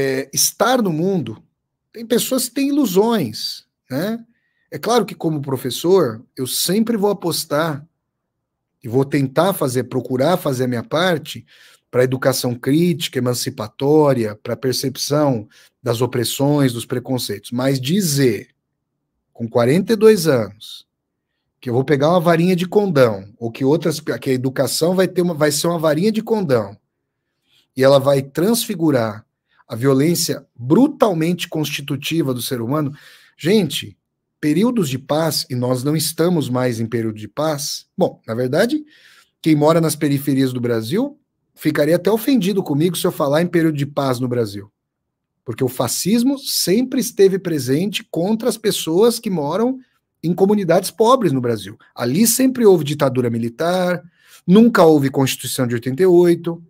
é, estar no mundo, tem pessoas que têm ilusões, né? É claro que, como professor, eu sempre vou apostar e vou tentar fazer, procurar fazer a minha parte para a educação crítica, emancipatória, para a percepção das opressões, dos preconceitos. Mas dizer, com 42 anos, que eu vou pegar uma varinha de condão, ou que outras, que a educação vai ter uma, vai ser uma varinha de condão, e ela vai transfigurar a violência brutalmente constitutiva do ser humano. Gente, períodos de paz, e nós não estamos mais em período de paz. Bom, na verdade, quem mora nas periferias do Brasil ficaria até ofendido comigo se eu falar em período de paz no Brasil. Porque o fascismo sempre esteve presente contra as pessoas que moram em comunidades pobres no Brasil. Ali sempre houve ditadura militar, nunca houve Constituição de 88,